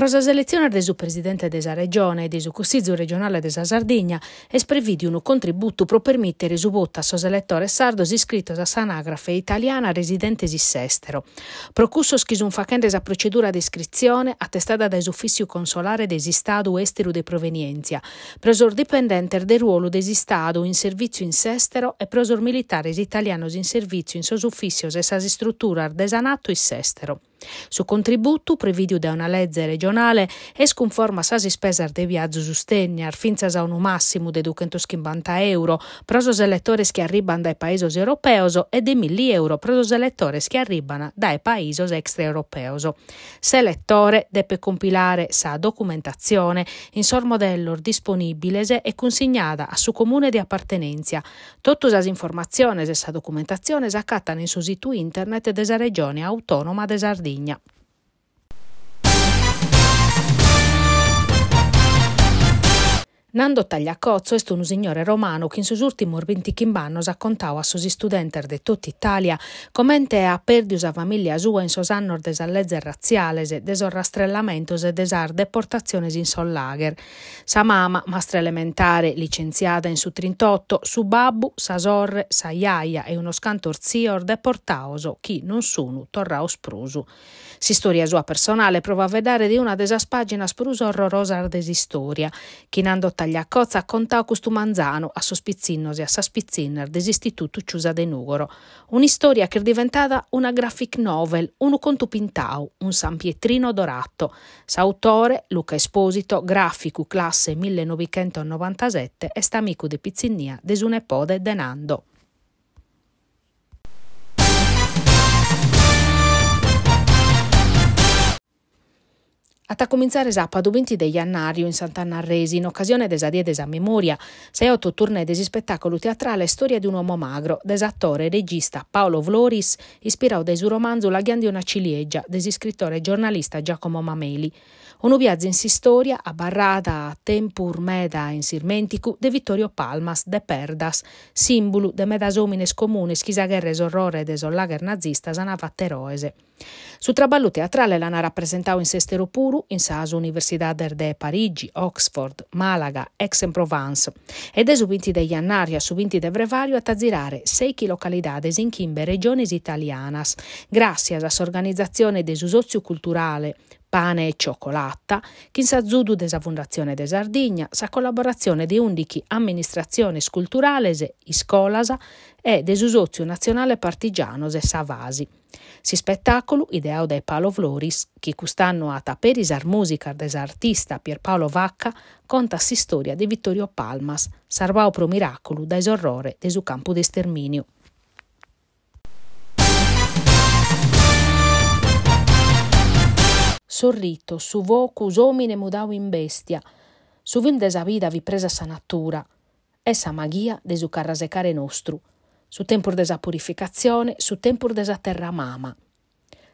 Prosa selezione desu presidente della regione e desu consiglio regionale della Sardegna es previdi un contributo pro permettere su vota sos elettore sardo iscritto a s'anagrafe italiana residentes sestero. Procussos chi sun facende sa procedura di iscrizione attestata dai suffissio consolare desi stato estero de provenienza, presor dipendente del ruolo desi stato in servizio in sestero e presor militare italianos in servizio in sos ufficios e sas struttura artesanato in sestero. Su contributo, previdio da una legge regionale, esconforma sasi spesa de viaggio susteniar, finza a un massimo de 250 euro, prosos eletores che arriban dai paesi europeos e de 1000 euro prosos eletores che arribano dai paesi extraeuropeos. Se l'elettore deve compilare sa documentazione in sormodello disponibile e consegnata a su comune di appartenenza. Tutto sas informazioni e sa documentazione s'accattano in su sito internet desa regione autonoma de desardina. 呀。Nando Tagliacozzo è un signore romano che in sus ultimos 20 anni raccontava a suoi studenti di tutta Italia come ha perduto la famiglia sua in sos anni de sallegge razziale, de sorrastrellamento e de sar deportazione in sol lager. Sa mamma, maestra elementare, licenziata in su 38, su babbu, sa sorre, sa iaia e uno scantor zior deportaoso chi non sono torraos prusu. Si storia sua personale prova a vedere di una desa spagina spruso orrorosa desistoria, che Nando tagliacozza conta custu manzano a sospizzinnosi a saspizziner desistituto Ciusa de Nugoro. storia che è diventata una graphic novel, un conto pintau, un San Pietrino dorato. S'autore, Luca Esposito, grafico classe 1997 e sta amico de Pizzinnia desune De Nando. a cominciare a 20 degli gennaio in Sant'Anna Sant'Annarresi in occasione desa die desa memoria, 6-8 tournée desi spettacolo teatrale Storia di un uomo magro, desattore e regista Paolo Vloris, ispirato dai romanzo La una ciliegia, desi scrittore e giornalista Giacomo Mameli. Un viaggio in storia a Barrada, a Tempur Meda in Sirmenticu, de Vittorio Palmas de Perdas, simbolo de medas homines comunes chi sagherres orrore de sollager nazistas anavateroese. Su traballo teatrale l'hanno rappresentato in Sestero Puru, in Sas Università de Parigi, Oxford, Malaga, Aix-en-Provence ed è su 20 annari Iannaria, su 20 de Brevario a tazzirare 6 localidades in Chimbe, regiones italianas, grazie a organizzazione desusozio culturale pane e cioccolata, che in Sazudu desa Fundazione de Sardigna, sa collaborazione di undichi amministrazione sculturalese iscolasa e desusozio nazionale partigiano se Savasi. Si spettacolo ideato da Paolo Floris, che quest'anno ha Taperisar musica desartista Pierpaolo Vacca conta si storia di Vittorio Palmas, salvato pro miracolo dai sorrore de su campo di sterminio. sorrito su vocus homine mudau in bestia, su vil desa vida vi presa sa natura, e sa magia de su carrasecare nostru, su tempur desa purificazione, su tempur desa terra mama.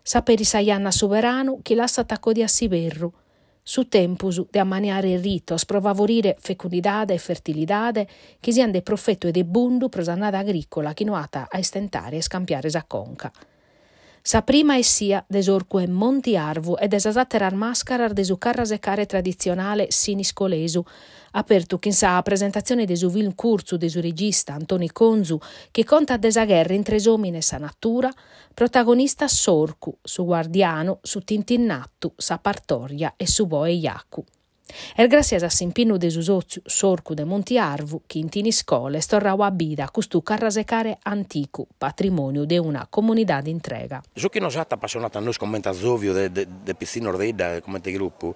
Saperi sa ianna soveranu chi lassa tacco di assiberru, su tempus de ammaniare il rito, a sprofavorire fecundidade e fertilidade, che sian de profetto e de bundu prosannada agricola, chi noata a estentare e scampiare sa conca. Sa prima e sia desorque monti arvu ed esasaterar mascarar desu carrasecare tradizionale siniscolesu, apertu chin sa a presentazione desu film curzu desu regista Antoni Conzu, che conta desagherra in tresomine sa natura, protagonista Sorcu, su guardiano, su tintinnattu, sa partoria e su boe iacu. El er Gracias s'impinnu de susozziu sorcu de Monti Arvu, Chintini Scole, storrau a bida custu carrasecare antico, patrimonio de una comunità d'intrega. Su che nos ha appassionato a noi come a Zovio, de, de, de Pistino Ordeda, come gruppo,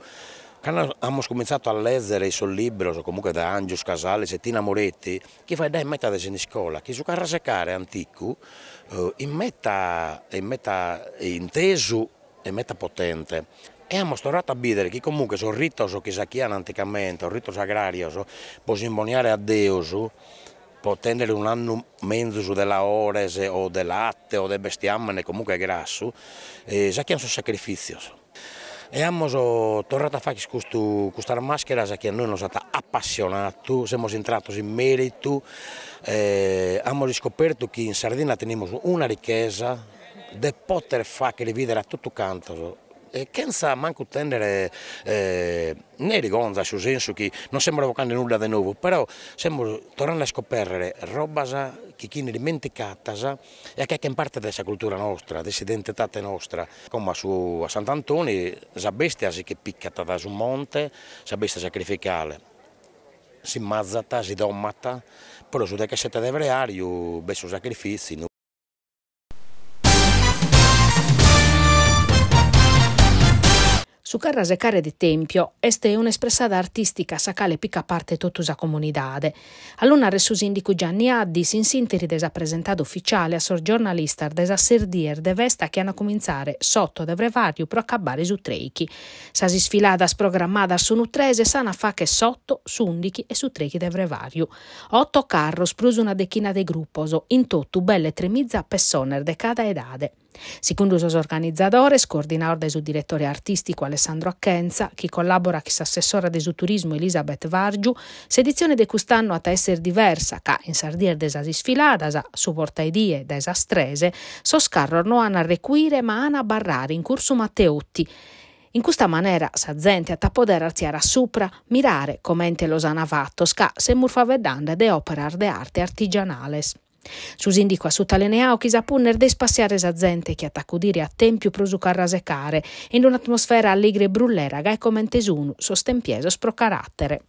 quando abbiamo cominciato a leggere i suoi libri, o comunque da Angius Casale, Settina Moretti, che fa dai metà di scuola, che su carrasecare antico, eh, in metà, in metà inteso e metà potente, abbiamo storato a bidere che comunque sono ritos che si chiamano anticamente, un ritos agrario, può simboniare a Dio, può tendere un anno mezzo su della orese o del latte o del bestiame, comunque grasso, e un chiamano sacrificio. E abbiamo tornato a fare questa maschera che noi siamo stati appassionati, siamo entrati in merito, eh, abbiamo scoperto che in Sardegna abbiamo una ricchezza di poter far rivivere a tutto canto e senza manco tenere eh, né rigonza, sul senso che non sembra evocare nulla di nuovo, però sembra tornare a scoprire roba che chi ne dimenticata e che è in parte della cultura nostra, della identità nostra. Come su, a Sant'Antonio, la bestia che piccata da un monte, la bestia sacrificale si mazzata, si domata, però su siete di febbraio, besso sacrifici, carrase care de tempio este un'espressada artistica sacale picca parte totusa comunidade. All'una ressus indicu Gianni Addis in sintiri desa presentato ufficiale a sor giornalista desa serdier de vesta che hanno cominciare sotto de brevario pro accabbare su treichi. Sasi sfilada sprogrammada su nutrese sana fa che sotto, su undichi e su treichi de brevario. Otto carros plus una decina de grupposo, in tottu belle tremizza pessoner de cada edade. Secondo os organizadores, coordinador de su direttore artistico Alessandro Accenza, chi collabora con assessora de su turismo Elisabeth Vargiu, sedizione di quest'anno a essere diversa, ca in Sardegna Sardier desa sfilada, su portaidie desa strese, soscarror no ana require ma ana barrare in corso Matteotti. In questa maniera, sa s'azzente a poter arziare a supra, mirare, commente los anavattos, ca se murfaveddande de opera de arte artigianales. Suzindikoa zutaleenea okizapun despasseare zazente che attaccudire a tempio prosucarra secare in un'atmosfera allegre e brulleraga e come tesunu sostempiese spro carattere.